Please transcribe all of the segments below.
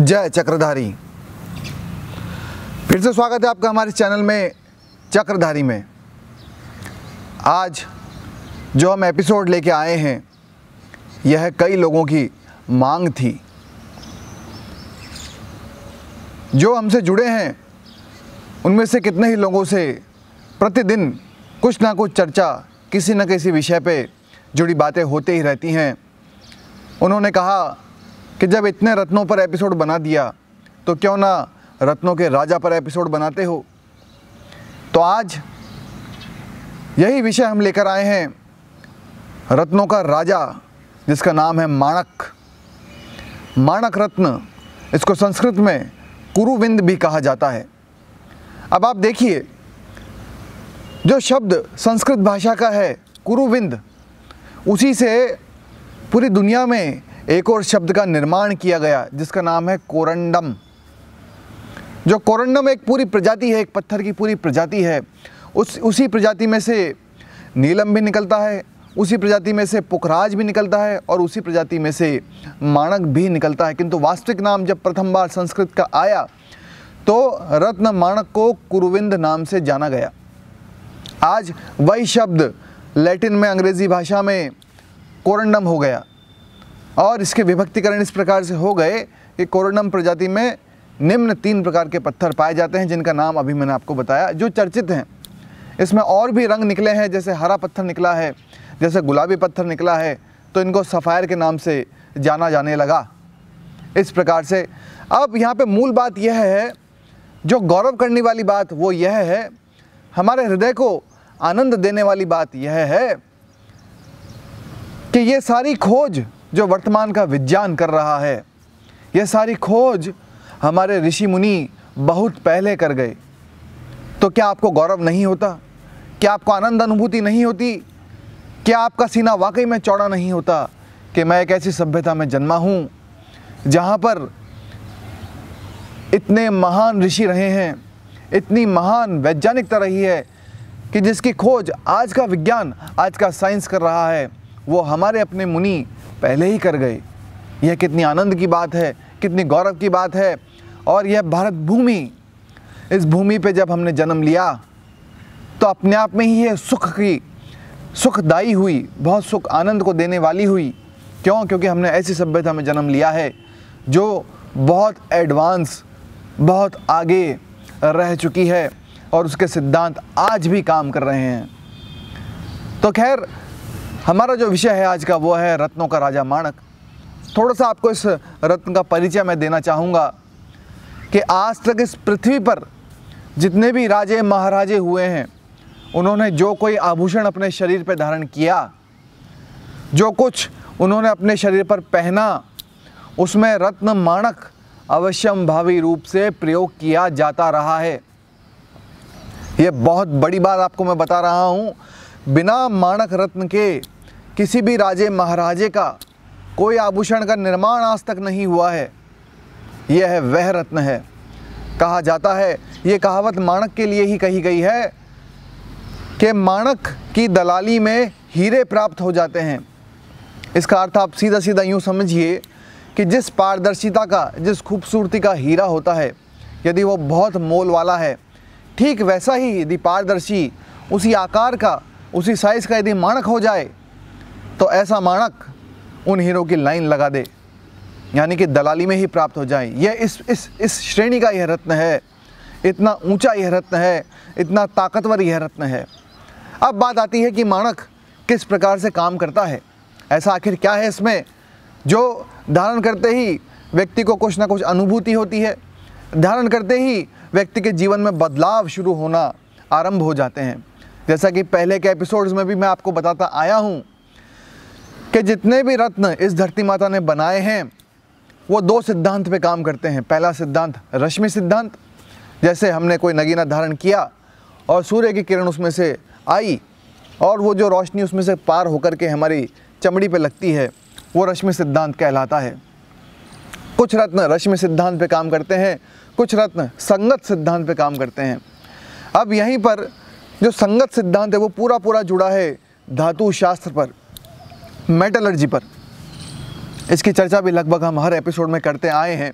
जय चक्रधारी फिर से स्वागत है आपका हमारे चैनल में चक्रधारी में आज जो हम एपिसोड लेके आए हैं यह कई लोगों की मांग थी जो हमसे जुड़े हैं उनमें से कितने ही लोगों से प्रतिदिन कुछ ना कुछ चर्चा किसी न किसी विषय पे जुड़ी बातें होते ही रहती हैं उन्होंने कहा कि जब इतने रत्नों पर एपिसोड बना दिया तो क्यों ना रत्नों के राजा पर एपिसोड बनाते हो तो आज यही विषय हम लेकर आए हैं रत्नों का राजा जिसका नाम है माणक माणक रत्न इसको संस्कृत में कुरुविंद भी कहा जाता है अब आप देखिए जो शब्द संस्कृत भाषा का है कुरुविंद उसी से पूरी दुनिया में एक और शब्द का निर्माण किया गया जिसका नाम है कोरंडम जो कोरंडम एक पूरी प्रजाति है एक पत्थर की पूरी प्रजाति है उस उसी प्रजाति में से नीलम भी निकलता है उसी प्रजाति में से पुखराज भी निकलता है और उसी प्रजाति में से माणक भी निकलता है किंतु वास्तविक नाम जब प्रथम बार संस्कृत का आया तो रत्न माणक को कुरुविंद नाम से जाना गया आज वही शब्द लैटिन में अंग्रेज़ी भाषा में कोरंडम हो गया और इसके विभक्तिकरण इस प्रकार से हो गए कि कोरंडम प्रजाति में निम्न तीन प्रकार के पत्थर पाए जाते हैं जिनका नाम अभी मैंने आपको बताया जो चर्चित हैं इसमें और भी रंग निकले हैं जैसे हरा पत्थर निकला है जैसे गुलाबी पत्थर निकला है तो इनको सफ़ायर के नाम से जाना जाने लगा इस प्रकार से अब यहाँ पे मूल बात यह है जो गौरव करने वाली बात वो यह है हमारे हृदय को आनंद देने वाली बात यह है कि ये सारी खोज जो वर्तमान का विज्ञान कर रहा है यह सारी खोज हमारे ऋषि मुनि बहुत पहले कर गए तो क्या आपको गौरव नहीं होता क्या आपको आनंद अनुभूति नहीं होती क्या आपका सीना वाकई में चौड़ा नहीं होता कि मैं एक ऐसी सभ्यता में जन्मा हूँ जहाँ पर इतने महान ऋषि रहे हैं इतनी महान वैज्ञानिकता रही है कि जिसकी खोज आज का विज्ञान आज का साइंस कर रहा है वो हमारे अपने मुनि पहले ही कर गए यह कितनी आनंद की बात है कितनी गौरव की बात है और यह भारत भूमि इस भूमि पे जब हमने जन्म लिया तो अपने आप में ही है सुख की सुखदाई हुई बहुत सुख आनंद को देने वाली हुई क्यों क्योंकि हमने ऐसी सभ्यता में जन्म लिया है जो बहुत एडवांस बहुत आगे रह चुकी है और उसके सिद्धांत आज भी काम कर रहे हैं तो खैर हमारा जो विषय है आज का वो है रत्नों का राजा माणक थोड़ा सा आपको इस रत्न का परिचय मैं देना चाहूँगा कि आज तक इस पृथ्वी पर जितने भी राजे महाराजे हुए हैं उन्होंने जो कोई आभूषण अपने शरीर पर धारण किया जो कुछ उन्होंने अपने शरीर पर पहना उसमें रत्न माणक अवश्यम भावी रूप से प्रयोग किया जाता रहा है यह बहुत बड़ी बात आपको मैं बता रहा हूँ बिना माणक रत्न के किसी भी राजे महाराजे का कोई आभूषण का निर्माण आज तक नहीं हुआ है यह है वह रत्न है कहा जाता है ये कहावत माणक के लिए ही कही गई है के माणक की दलाली में हीरे प्राप्त हो जाते हैं इसका अर्थ आप सीधा सीधा यूँ समझिए कि जिस पारदर्शिता का जिस खूबसूरती का हीरा होता है यदि वो बहुत मोल वाला है ठीक वैसा ही यदि पारदर्शी उसी आकार का उसी साइज़ का यदि माणक हो जाए तो ऐसा माणक उन हीरों की लाइन लगा दे यानी कि दलाली में ही प्राप्त हो जाए यह इस इस इस श्रेणी का यह रत्न है इतना ऊंचा यह रत्न है इतना ताकतवर यह रत्न है अब बात आती है कि मानक किस प्रकार से काम करता है ऐसा आखिर क्या है इसमें जो धारण करते ही व्यक्ति को कुछ ना कुछ अनुभूति होती है धारण करते ही व्यक्ति के जीवन में बदलाव शुरू होना आरंभ हो जाते हैं जैसा कि पहले के एपिसोड्स में भी मैं आपको बताता आया हूँ कि जितने भी रत्न इस धरती माता ने बनाए हैं वो दो सिद्धांत पे काम करते हैं पहला सिद्धांत रश्मि सिद्धांत जैसे हमने कोई नगीना धारण किया और सूर्य की किरण उसमें से आई और वो जो रोशनी उसमें से पार होकर के हमारी चमड़ी पे लगती है वो रश्मि सिद्धांत कहलाता है कुछ रत्न रश्मि सिद्धांत पे काम करते हैं कुछ रत्न संगत सिद्धांत पे काम करते हैं अब यहीं पर जो संगत सिद्धांत है वो पूरा पूरा जुड़ा है धातु शास्त्र पर मेटलर्जी पर इसकी चर्चा भी लगभग हम हर एपिसोड में करते आए हैं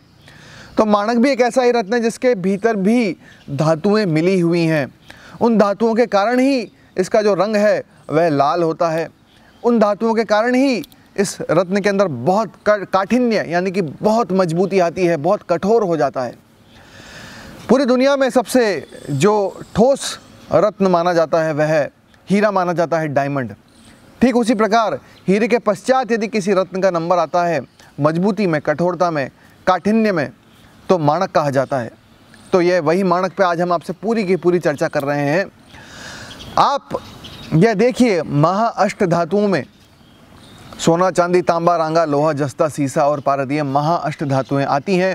तो माणक भी एक ऐसा ही रत्न है जिसके भीतर भी धातुएं मिली हुई हैं उन धातुओं के कारण ही इसका जो रंग है वह लाल होता है उन धातुओं के कारण ही इस रत्न के अंदर बहुत काठिन्य यानी कि बहुत मजबूती आती है बहुत कठोर हो जाता है पूरी दुनिया में सबसे जो ठोस रत्न माना जाता है वह हीरा माना जाता है डायमंड ठीक उसी प्रकार हीरे के पश्चात यदि किसी रत्न का नंबर आता है मजबूती में कठोरता में काठिन्य में तो माणक कहा जाता है तो यह वही माणक पे आज हम आपसे पूरी की पूरी चर्चा कर रहे हैं आप यह देखिए महाअष्ट धातुओं में सोना चांदी तांबा रांगा लोहा जस्ता सीसा और पारदीय महाअष्ट धातुएं धातुएँ आती हैं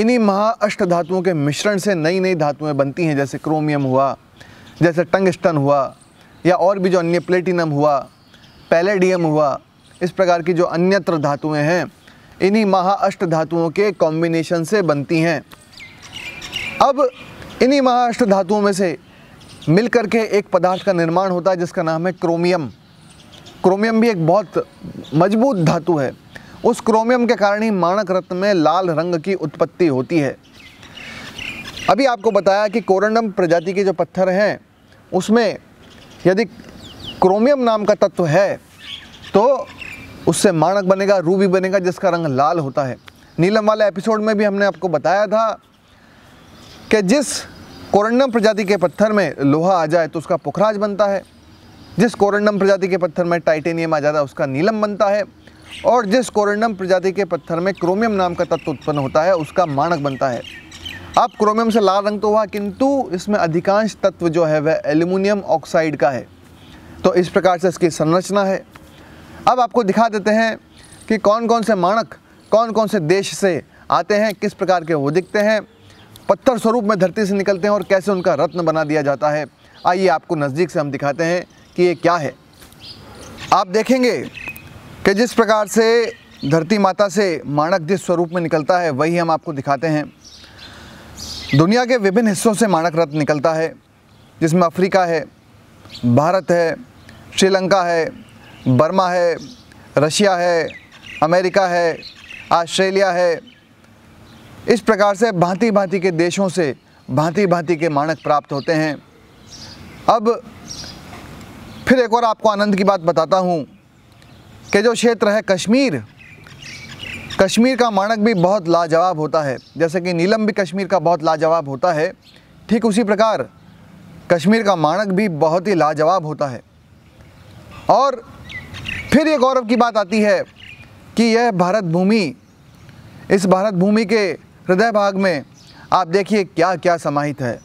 इन्हीं महाअष्ट धातुओं के मिश्रण से नई नई धातुएँ बनती हैं जैसे क्रोमियम हुआ जैसे टंगस्टन हुआ या और भी जो अन्य प्लेटिनम हुआ पैलेडियम हुआ इस प्रकार की जो अन्यत्र धातुएं हैं इन्हीं महाअष्ट धातुओं के कॉम्बिनेशन से बनती हैं अब इन्हीं महाअष्ट धातुओं में से मिल करके एक पदार्थ का निर्माण होता है जिसका नाम है क्रोमियम क्रोमियम भी एक बहुत मजबूत धातु है उस क्रोमियम के कारण ही माणक रत्न में लाल रंग की उत्पत्ति होती है अभी आपको बताया कि कोरंडम प्रजाति के जो पत्थर हैं उसमें यदि क्रोमियम नाम का तत्व है तो उससे माणक बनेगा रूबी बनेगा जिसका रंग लाल होता है नीलम वाले एपिसोड में भी हमने आपको बताया था कि जिस कोरंडम प्रजाति के पत्थर में लोहा आ जाए तो उसका पुखराज बनता है जिस कोरंडम प्रजाति के पत्थर में टाइटेनियम आ जाता है उसका नीलम बनता है और जिस कोरंडम प्रजाति के पत्थर में क्रोमियम नाम का तत्व उत्पन्न होता है उसका माणक बनता है अब क्रोमियम से लाल रंग तो हुआ किंतु इसमें अधिकांश तत्व जो है वह एल्यूमिनियम ऑक्साइड का है तो इस प्रकार से इसकी संरचना है अब आपको दिखा देते हैं कि कौन कौन से माणक कौन कौन से देश से आते हैं किस प्रकार के वो दिखते हैं पत्थर स्वरूप में धरती से निकलते हैं और कैसे उनका रत्न बना दिया जाता है आइए आपको नज़दीक से हम दिखाते हैं कि ये क्या है आप देखेंगे कि जिस प्रकार से धरती माता से माणक जिस स्वरूप में निकलता है वही हम आपको दिखाते हैं दुनिया के विभिन्न हिस्सों से माणक रत्न निकलता है जिसमें अफ्रीका है भारत है श्रीलंका है बर्मा है रशिया है अमेरिका है ऑस्ट्रेलिया है इस प्रकार से भांति भांति के देशों से भांति भांति के मानक प्राप्त होते हैं अब फिर एक और आपको आनंद की बात बताता हूँ कि जो क्षेत्र है कश्मीर कश्मीर का मानक भी बहुत लाजवाब होता है जैसे कि नीलम भी कश्मीर का बहुत लाजवाब होता है ठीक उसी प्रकार कश्मीर का मानक भी बहुत ही लाजवाब होता है और फिर ये गौरव की बात आती है कि यह भारत भूमि इस भारत भूमि के हृदय भाग में आप देखिए क्या क्या समाहित है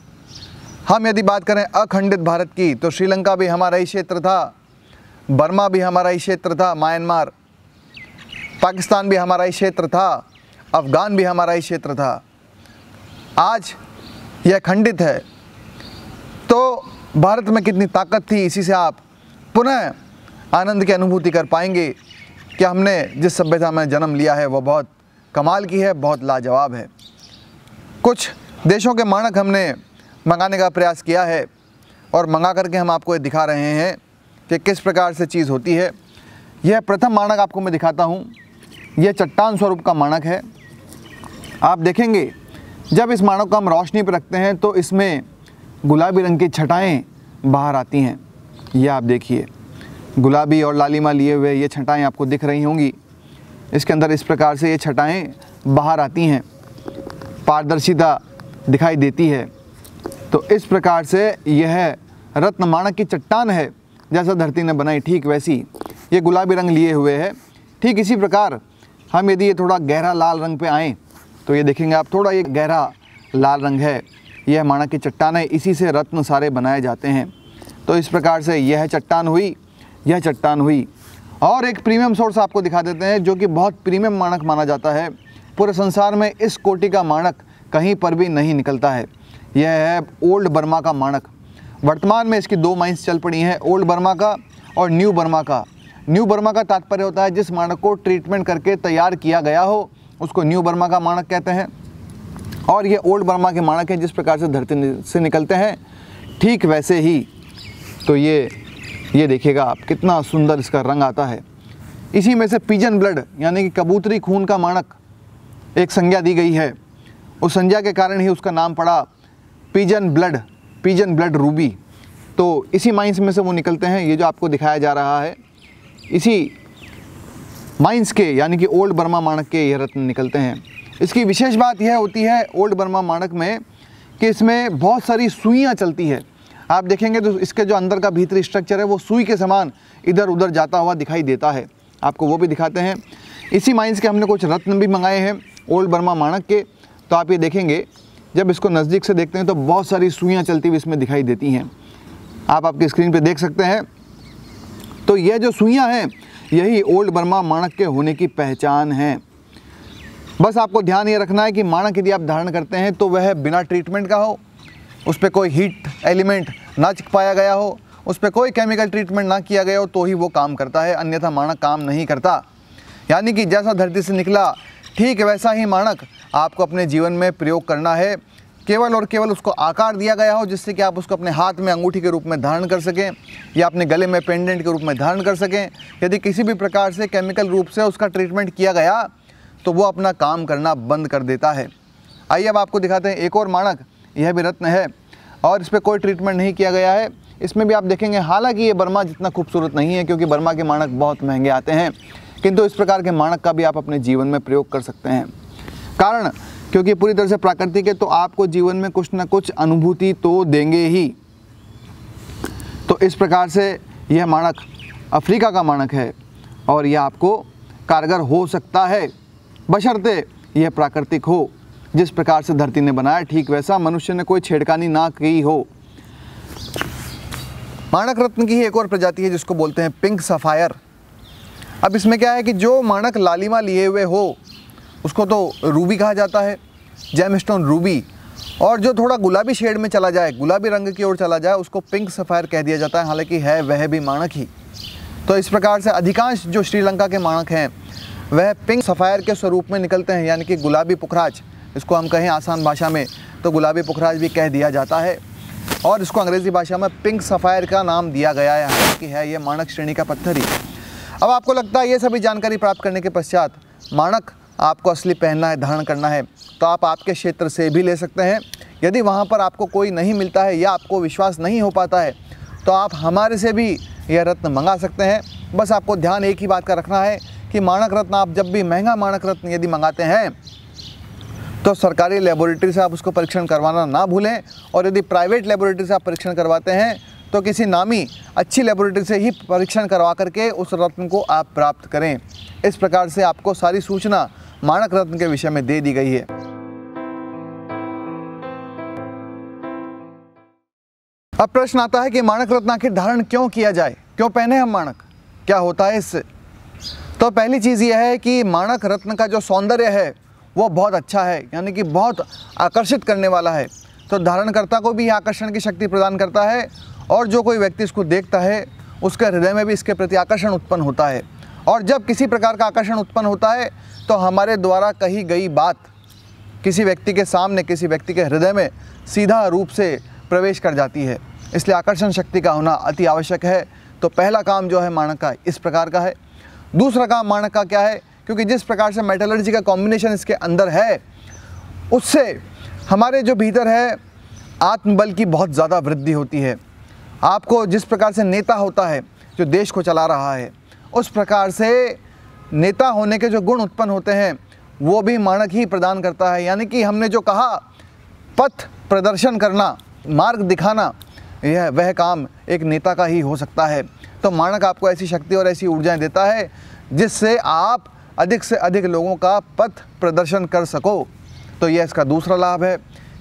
हम यदि बात करें अखंडित भारत की तो श्रीलंका भी हमारा ही क्षेत्र था बर्मा भी हमारा ही क्षेत्र था म्यांमार पाकिस्तान भी हमारा ही क्षेत्र था अफ़गान भी हमारा ही क्षेत्र था आज यह खंडित है तो भारत में कितनी ताकत थी इसी से आप पुनः आनंद की अनुभूति कर पाएंगे कि हमने जिस सभ्यता में जन्म लिया है वह बहुत कमाल की है बहुत लाजवाब है कुछ देशों के मानक हमने मंगाने का प्रयास किया है और मंगा करके हम आपको दिखा रहे हैं कि किस प्रकार से चीज़ होती है यह प्रथम मानक आपको मैं दिखाता हूँ यह चट्टान स्वरूप का मानक है आप देखेंगे जब इस मानक को हम रोशनी पर रखते हैं तो इसमें गुलाबी रंग की छटाएँ बाहर आती हैं यह आप देखिए गुलाबी और लालिमा लिए हुए ये छटाएँ आपको दिख रही होंगी इसके अंदर इस प्रकार से ये छटाएँ बाहर आती हैं पारदर्शिता दिखाई देती है तो इस प्रकार से यह रत्न माणक की चट्टान है जैसा धरती ने बनाई ठीक वैसी ये गुलाबी रंग लिए हुए है ठीक इसी प्रकार हम यदि ये थोड़ा गहरा लाल रंग पे आएँ तो ये देखेंगे आप थोड़ा ये गहरा लाल रंग है यह माणक की चट्टान है इसी से रत्न सारे बनाए जाते हैं तो इस प्रकार से यह चट्टान हुई यह चट्टान हुई और एक प्रीमियम सोर्स आपको दिखा देते हैं जो कि बहुत प्रीमियम मानक माना जाता है पूरे संसार में इस कोटि का मानक कहीं पर भी नहीं निकलता है यह है ओल्ड बर्मा का मानक वर्तमान में इसकी दो माइंस चल पड़ी हैं ओल्ड बर्मा का और न्यू बर्मा का न्यू बर्मा का तात्पर्य होता है जिस मानक को ट्रीटमेंट करके तैयार किया गया हो उसको न्यू बर्मा का मानक कहते हैं और ये ओल्ड बर्मा के मानक हैं जिस प्रकार से धरती से निकलते हैं ठीक वैसे ही तो ये ये देखिएगा आप कितना सुंदर इसका रंग आता है इसी में से पिजन ब्लड यानी कि कबूतरी खून का माणक एक संज्ञा दी गई है उस संज्ञा के कारण ही उसका नाम पड़ा pigeon blood pigeon blood ruby तो इसी माइंस में से वो निकलते हैं ये जो आपको दिखाया जा रहा है इसी माइंस के यानी कि ओल्ड बर्मा माणक के ये रत्न निकलते हैं इसकी विशेष बात यह होती है ओल्ड बर्मा माणक में कि इसमें बहुत सारी सुइयाँ चलती है आप देखेंगे तो इसके जो अंदर का भीतरी स्ट्रक्चर है वो सुई के समान इधर उधर जाता हुआ दिखाई देता है आपको वो भी दिखाते हैं इसी माइंस के हमने कुछ रत्न भी मंगाए हैं ओल्ड बर्मा माणक के तो आप ये देखेंगे जब इसको नज़दीक से देखते हैं तो बहुत सारी सुइयाँ चलती हुई इसमें दिखाई देती हैं आप आपकी स्क्रीन पर देख सकते हैं तो यह जो सुइयाँ हैं यही ओल्ड बर्मा माणक के होने की पहचान है बस आपको ध्यान ये रखना है कि माणक यदि आप धारण करते हैं तो वह बिना ट्रीटमेंट का हो उस पर कोई हीट एलिमेंट ना पाया गया हो उस पर कोई केमिकल ट्रीटमेंट ना किया गया हो तो ही वो काम करता है अन्यथा मानक काम नहीं करता यानी कि जैसा धरती से निकला ठीक वैसा ही मानक आपको अपने जीवन में प्रयोग करना है केवल और केवल उसको आकार दिया गया हो जिससे कि आप उसको अपने हाथ में अंगूठी के रूप में धारण कर सकें या अपने गले में पेंडेंट के रूप में धारण कर सकें यदि किसी भी प्रकार से केमिकल रूप से उसका ट्रीटमेंट किया गया तो वो अपना काम करना बंद कर देता है आइए अब आपको दिखाते हैं एक और माणक यह भी रत्न है और इस पर कोई ट्रीटमेंट नहीं किया गया है इसमें भी आप देखेंगे हालांकि ये बर्मा जितना खूबसूरत नहीं है क्योंकि बर्मा के माणक बहुत महंगे आते हैं किंतु इस प्रकार के माणक का भी आप अपने जीवन में प्रयोग कर सकते हैं कारण क्योंकि पूरी तरह से प्राकृतिक है तो आपको जीवन में कुछ ना कुछ अनुभूति तो देंगे ही तो इस प्रकार से यह माणक अफ्रीका का माणक है और यह आपको कारगर हो सकता है बशर्ते यह प्राकृतिक हो जिस प्रकार से धरती ने बनाया ठीक वैसा मनुष्य ने कोई छेड़कानी ना की हो माणक रत्न की एक और प्रजाति है जिसको बोलते हैं पिंक सफायर अब इसमें क्या है कि जो माणक लालिमा लिए हुए हो उसको तो रूबी कहा जाता है जैम स्टोन रूबी और जो थोड़ा गुलाबी शेड में चला जाए गुलाबी रंग की ओर चला जाए उसको पिंक सफ़ायर कह दिया जाता है हालांकि है वह भी माणक ही तो इस प्रकार से अधिकांश जो श्रीलंका के माणक हैं वह पिंक सफ़ायर के स्वरूप में निकलते हैं यानी कि गुलाबी पुखराज इसको हम कहें आसान भाषा में तो गुलाबी पुखराज भी कह दिया जाता है और इसको अंग्रेज़ी भाषा में पिंक सफ़ायर का नाम दिया गया है हालांकि है ये माणक श्रेणी का पत्थर ही अब आपको लगता है ये सभी जानकारी प्राप्त करने के पश्चात माणक आपको असली पहनना है धारण करना है तो आप आपके क्षेत्र से भी ले सकते हैं यदि वहाँ पर आपको कोई नहीं मिलता है या आपको विश्वास नहीं हो पाता है तो आप हमारे से भी यह रत्न मंगा सकते हैं बस आपको ध्यान एक ही बात का रखना है कि माणक रत्न आप जब भी महंगा माणक रत्न यदि मंगाते हैं तो सरकारी लेबोरेटरी से आप उसको परीक्षण करवाना ना भूलें और यदि प्राइवेट लेबोरेटरी से आप परीक्षण करवाते हैं तो किसी नामी अच्छी लेबोरेटरी से ही परीक्षण करवा करके उस रत्न को आप प्राप्त करें इस प्रकार से आपको सारी सूचना माणक रत्न के विषय में दे दी गई है अब प्रश्न आता है कि माणक रत्न आखिर धारण क्यों किया जाए क्यों पहने हम माणक क्या होता है इससे तो पहली चीज़ यह है कि माणक रत्न का जो सौंदर्य है वो बहुत अच्छा है यानी कि बहुत आकर्षित करने वाला है तो धारणकर्ता को भी आकर्षण की शक्ति प्रदान करता है और जो कोई व्यक्ति इसको देखता है उसके हृदय में भी इसके प्रति आकर्षण उत्पन्न होता है और जब किसी प्रकार का आकर्षण उत्पन्न होता है तो हमारे द्वारा कही गई बात किसी व्यक्ति के सामने किसी व्यक्ति के हृदय में सीधा रूप से प्रवेश कर जाती है इसलिए आकर्षण शक्ति का होना अति आवश्यक है तो पहला काम जो है माणक का इस प्रकार का है दूसरा काम माणक का क्या है क्योंकि जिस प्रकार से मेटलर्जी का कॉम्बिनेशन इसके अंदर है उससे हमारे जो भीतर है आत्मबल की बहुत ज़्यादा वृद्धि होती है आपको जिस प्रकार से नेता होता है जो देश को चला रहा है उस प्रकार से नेता होने के जो गुण उत्पन्न होते हैं वो भी माणक ही प्रदान करता है यानी कि हमने जो कहा पथ प्रदर्शन करना मार्ग दिखाना यह वह काम एक नेता का ही हो सकता है तो माणक आपको ऐसी शक्ति और ऐसी ऊर्जाएं देता है जिससे आप अधिक से अधिक लोगों का पथ प्रदर्शन कर सको तो यह इसका दूसरा लाभ है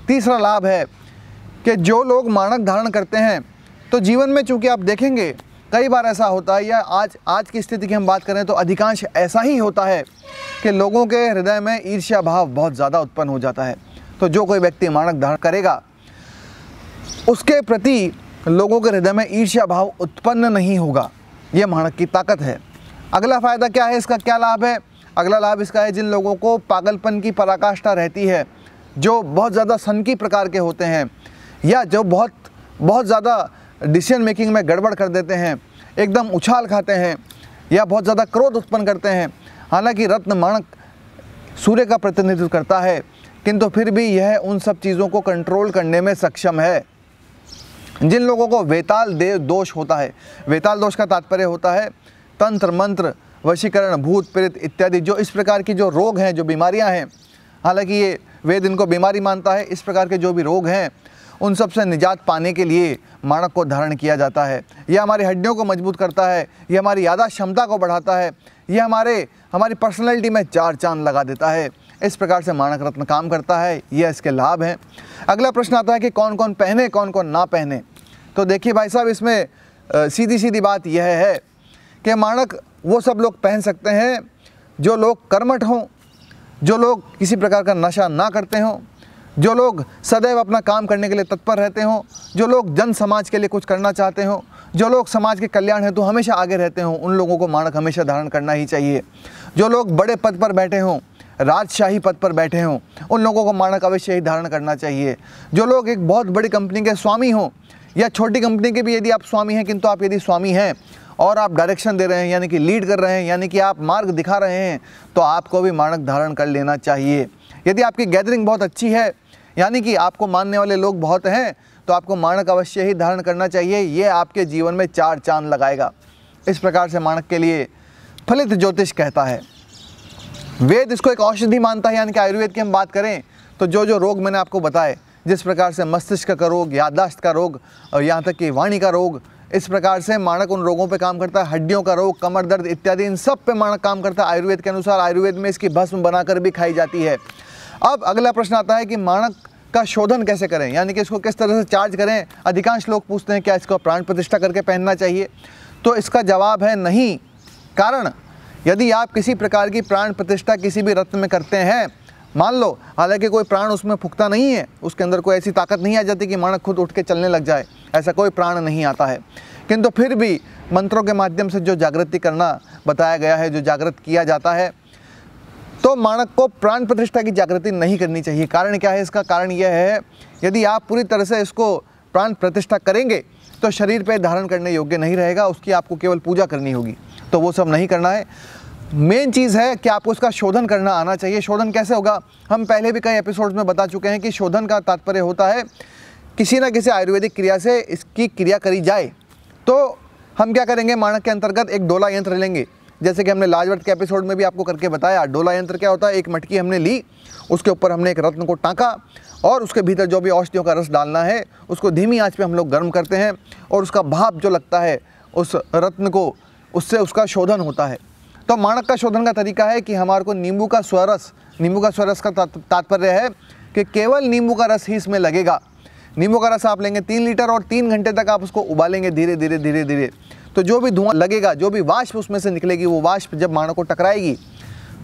तीसरा लाभ है कि जो लोग मानक धारण करते हैं तो जीवन में चूँकि आप देखेंगे कई बार ऐसा होता है या आज आज की स्थिति की हम बात करें तो अधिकांश ऐसा ही होता है कि लोगों के हृदय में ईर्ष्या भाव बहुत ज़्यादा उत्पन्न हो जाता है तो जो कोई व्यक्ति मानक धारण करेगा उसके प्रति लोगों के हृदय में ईर्ष्या भाव उत्पन्न नहीं होगा यह मानक की ताकत है अगला फ़ायदा क्या है इसका क्या लाभ है अगला लाभ इसका है जिन लोगों को पागलपन की पराकाष्ठा रहती है जो बहुत ज़्यादा सनकी प्रकार के होते हैं या जो बहुत बहुत ज़्यादा डिसीजन मेकिंग में गड़बड़ कर देते हैं एकदम उछाल खाते हैं या बहुत ज़्यादा क्रोध उत्पन्न करते हैं हालांकि रत्न मणक सूर्य का प्रतिनिधित्व करता है किंतु फिर भी यह उन सब चीज़ों को कंट्रोल करने में सक्षम है जिन लोगों को वेताल देव दोष होता है वेताल दोष का तात्पर्य होता है तंत्र मंत्र वशीकरण भूत प्रेत इत्यादि जो इस प्रकार की जो रोग हैं जो बीमारियां हैं हालांकि ये वेद इनको बीमारी मानता है इस प्रकार के जो भी रोग हैं उन सब से निजात पाने के लिए माणक को धारण किया जाता है यह हमारी हड्डियों को मजबूत करता है यह हमारी यादा क्षमता को बढ़ाता है यह हमारे हमारी पर्सनैलिटी में चार चांद लगा देता है इस प्रकार से माणक रत्न काम करता है यह इसके लाभ हैं अगला प्रश्न आता है कि कौन कौन पहने कौन कौन ना पहने तो देखिए भाई साहब इसमें सीधी सीधी बात यह है के माणक वो सब लोग पहन सकते हैं जो लोग कर्मठ हों जो लोग किसी प्रकार का नशा ना करते हों जो लोग सदैव अपना काम करने के लिए तत्पर रहते हों जो लोग जन समाज के लिए कुछ करना चाहते हों जो लोग समाज के कल्याण हैं तो हमेशा आगे रहते हों उन लोगों को माणक हमेशा धारण करना ही चाहिए जो लोग बड़े पद पर बैठे हों राजशाही पद पर बैठे हों उन लोगों को माणक अवश्य ही धारण करना चाहिए जो लोग एक बहुत बड़ी कंपनी के स्वामी हों या छोटी कंपनी के भी यदि आप स्वामी हैं किंतु आप यदि स्वामी हैं और आप डायरेक्शन दे रहे हैं यानी कि लीड कर रहे हैं यानी कि आप मार्ग दिखा रहे हैं तो आपको भी मानक धारण कर लेना चाहिए यदि आपकी गैदरिंग बहुत अच्छी है यानी कि आपको मानने वाले लोग बहुत हैं तो आपको मानक अवश्य ही धारण करना चाहिए ये आपके जीवन में चार चांद लगाएगा इस प्रकार से मानक के लिए फलित ज्योतिष कहता है वेद इसको एक औषधि मानता है यानी कि आयुर्वेद की हम बात करें तो जो जो रोग मैंने आपको बताए जिस प्रकार से मस्तिष्क का रोग याददाश्त का रोग और यहाँ तक कि वाणी का रोग इस प्रकार से माणक उन रोगों पर काम करता है हड्डियों का रोग कमर दर्द इत्यादि इन सब पे माणक काम करता है आयुर्वेद के अनुसार आयुर्वेद में इसकी भस्म बनाकर भी खाई जाती है अब अगला प्रश्न आता है कि माणक का शोधन कैसे करें यानी कि इसको किस तरह से चार्ज करें अधिकांश लोग पूछते हैं क्या इसको प्राण प्रतिष्ठा करके पहनना चाहिए तो इसका जवाब है नहीं कारण यदि आप किसी प्रकार की प्राण प्रतिष्ठा किसी भी रत्न में करते हैं मान लो हालांकि कोई प्राण उसमें फूकता नहीं है उसके अंदर कोई ऐसी ताकत नहीं आ जाती कि मानक खुद उठ के चलने लग जाए ऐसा कोई प्राण नहीं आता है किंतु फिर भी मंत्रों के माध्यम से जो जागृति करना बताया गया है जो जागृत किया जाता है तो मानक को प्राण प्रतिष्ठा की जागृति नहीं करनी चाहिए कारण क्या है इसका कारण यह है यदि आप पूरी तरह से इसको प्राण प्रतिष्ठा करेंगे तो शरीर पर धारण करने योग्य नहीं रहेगा उसकी आपको केवल पूजा करनी होगी तो वो सब नहीं करना है मेन चीज़ है कि आपको इसका शोधन करना आना चाहिए शोधन कैसे होगा हम पहले भी कई एपिसोड्स में बता चुके हैं कि शोधन का तात्पर्य होता है किसी ना किसी आयुर्वेदिक क्रिया से इसकी क्रिया करी जाए तो हम क्या करेंगे मानक के अंतर्गत एक डोला यंत्र लेंगे जैसे कि हमने लाजवट के एपिसोड में भी आपको करके बताया डोला यंत्र क्या होता है एक मटकी हमने ली उसके ऊपर हमने एक रत्न को टाँका और उसके भीतर जो भी औषधियों का रस डालना है उसको धीमी आँच पर हम लोग गर्म करते हैं और उसका भाप जो लगता है उस रत्न को उससे उसका शोधन होता है तो माणक का शोधन का तरीका है कि हमारे को नींबू का स्वरस नींबू का स्वरस का तात्पर्य है कि केवल नींबू का रस ही इसमें लगेगा नींबू का रस आप लेंगे तीन लीटर और तीन घंटे तक आप उसको उबालेंगे धीरे धीरे धीरे धीरे तो जो भी धुआं लगेगा जो भी वाष्प उसमें से निकलेगी वो वाष्प जब माणक को टकराएगी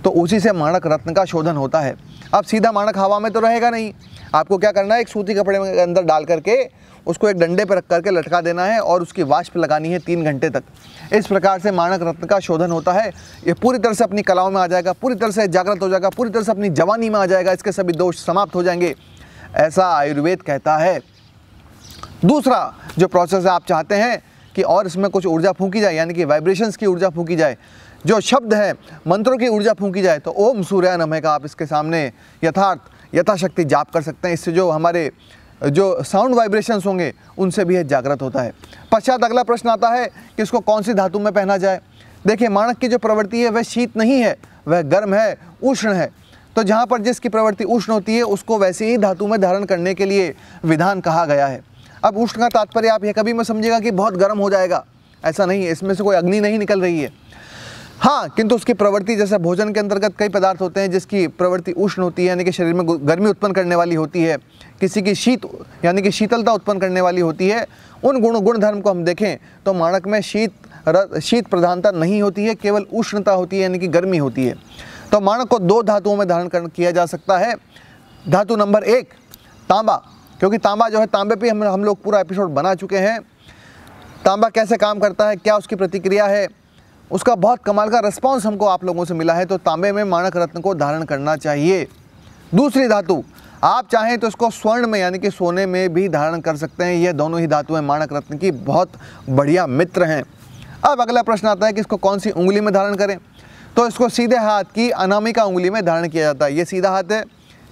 तो उसी से माणक रत्न का शोधन होता है अब सीधा माणक हवा में तो रहेगा नहीं आपको क्या करना है एक सूती कपड़े में अंदर डाल करके उसको एक डंडे पर रख करके लटका देना है और उसकी वाष्प लगानी है तीन घंटे तक इस प्रकार से मानक रत्न का शोधन होता है ये पूरी तरह से अपनी कलाओं में आ जाएगा पूरी तरह से जागृत हो जाएगा पूरी तरह से अपनी जवानी में आ जाएगा इसके सभी दोष समाप्त हो जाएंगे ऐसा आयुर्वेद कहता है दूसरा जो प्रोसेस आप चाहते हैं कि और इसमें कुछ ऊर्जा फूकी जाए यानी कि वाइब्रेशंस की ऊर्जा फूकी जाए जो शब्द है मंत्रों की ऊर्जा फूकी जाए तो ओम सूर्या नमय का आप इसके सामने यथार्थ यथाशक्ति जाप कर सकते हैं इससे जो हमारे जो साउंड वाइब्रेशंस होंगे उनसे भी यह जागृत होता है पश्चात अगला प्रश्न आता है कि इसको कौन सी धातु में पहना जाए देखिए माणक की जो प्रवृत्ति है वह शीत नहीं है वह गर्म है उष्ण है तो जहाँ पर जिसकी प्रवृत्ति उष्ण होती है उसको वैसे ही धातु में धारण करने के लिए विधान कहा गया है अब उष्ण का तात्पर्य आप यह कभी मैं समझेगा कि बहुत गर्म हो जाएगा ऐसा नहीं है इसमें से कोई अग्नि नहीं निकल रही है हाँ किंतु उसकी प्रवृत्ति जैसे भोजन के अंतर्गत कई पदार्थ होते हैं जिसकी प्रवृत्ति उष्ण होती है यानी कि शरीर में गर्मी उत्पन्न करने वाली होती है किसी की शीत यानी कि शीतलता उत्पन्न करने वाली होती है उन गुण गुण धर्म को हम देखें तो माणक में शीत शीत प्रधानता नहीं होती है केवल उष्णता होती है यानी कि गर्मी होती है तो माणक को दो धातुओं में धारण किया जा सकता है धातु नंबर एक तांबा क्योंकि तांबा जो है तांबे पर हम हम लोग पूरा एपिसोड बना चुके हैं तांबा कैसे काम करता है क्या उसकी प्रतिक्रिया है उसका बहुत कमाल का रिस्पॉन्स हमको आप लोगों से मिला है तो तांबे में माणक रत्न को धारण करना चाहिए दूसरी धातु आप चाहें तो इसको स्वर्ण में यानी कि सोने में भी धारण कर सकते हैं यह दोनों ही धातुएं माणक रत्न की बहुत बढ़िया मित्र हैं अब अगला प्रश्न आता है कि इसको कौन सी उंगली में धारण करें तो इसको सीधे हाथ की अनामिका उंगली में धारण किया जाता है ये सीधा हाथ है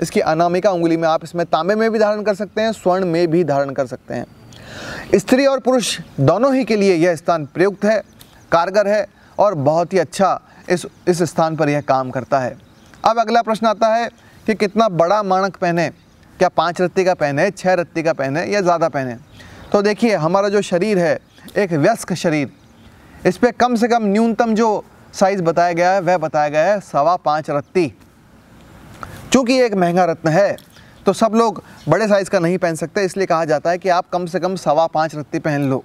इसकी अनामिका उंगली में आप इसमें तांबे में भी धारण कर सकते हैं स्वर्ण में भी धारण कर सकते हैं स्त्री और पुरुष दोनों ही के लिए यह स्थान प्रयुक्त है कारगर है और बहुत ही अच्छा इस इस स्थान पर यह काम करता है अब अगला प्रश्न आता है कि कितना बड़ा माणक पहने क्या पाँच रत्ती का पहने छः रत्ती का पहने या ज़्यादा पहने तो देखिए हमारा जो शरीर है एक व्यस्क शरीर इस पर कम से कम न्यूनतम जो साइज़ बताया गया है वह बताया गया है सवा पाँच रत्ती चूँकि एक महंगा रत्न है तो सब लोग बड़े साइज़ का नहीं पहन सकते इसलिए कहा जाता है कि आप कम से कम सवा पाँच रत्ती पहन लो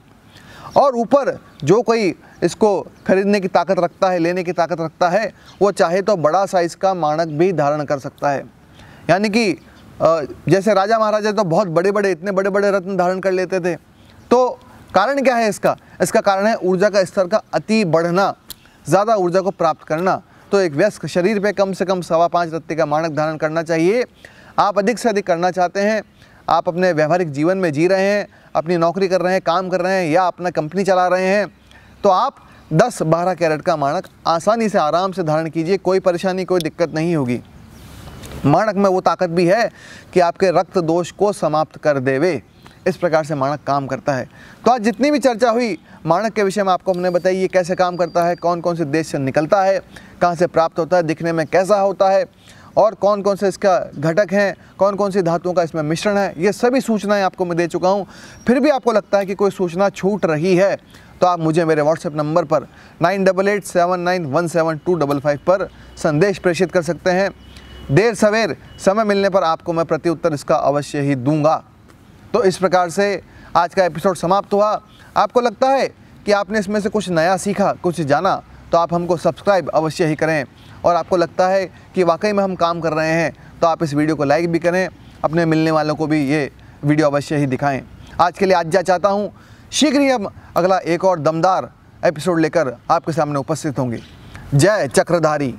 और ऊपर जो कोई इसको खरीदने की ताकत रखता है लेने की ताकत रखता है वो चाहे तो बड़ा साइज़ का माणक भी धारण कर सकता है यानी कि जैसे राजा महाराजा तो बहुत बड़े बड़े इतने बड़े बड़े रत्न धारण कर लेते थे तो कारण क्या है इसका इसका कारण है ऊर्जा का स्तर का अति बढ़ना ज़्यादा ऊर्जा को प्राप्त करना तो एक व्यस्क शरीर पे कम से कम सवा पाँच रत्ती का मानक धारण करना चाहिए आप अधिक से अधिक करना चाहते हैं आप अपने व्यवहारिक जीवन में जी रहे हैं अपनी नौकरी कर रहे हैं काम कर रहे हैं या अपना कंपनी चला रहे हैं तो आप 10-12 कैरेट का माणक आसानी से आराम से धारण कीजिए कोई परेशानी कोई दिक्कत नहीं होगी माणक में वो ताकत भी है कि आपके रक्त दोष को समाप्त कर देवे इस प्रकार से माणक काम करता है तो आज जितनी भी चर्चा हुई माणक के विषय में आपको हमने बताई ये कैसे काम करता है कौन कौन से देश से निकलता है कहाँ से प्राप्त होता है दिखने में कैसा होता है और कौन कौन से इसका घटक हैं कौन कौन सी धातुओं का इसमें मिश्रण है ये सभी सूचनाएं आपको मैं दे चुका हूँ फिर भी आपको लगता है कि कोई सूचना छूट रही है तो आप मुझे मेरे व्हाट्सएप नंबर पर nine double eight seven nine one seven two double five पर संदेश प्रेषित कर सकते हैं देर सवेर समय मिलने पर आपको मैं प्रत्युत्तर इसका अवश्य ही दूंगा तो इस प्रकार से आज का एपिसोड समाप्त हुआ आपको लगता है कि आपने इसमें से कुछ नया सीखा कुछ जाना तो आप हमको सब्सक्राइब अवश्य ही करें और आपको लगता है कि वाकई में हम काम कर रहे हैं तो आप इस वीडियो को लाइक भी करें अपने मिलने वालों को भी ये वीडियो अवश्य ही दिखाएं आज के लिए आज जा चाहता हूँ शीघ्र ही हम अगला एक और दमदार एपिसोड लेकर आपके सामने उपस्थित होंगे जय चक्रधारी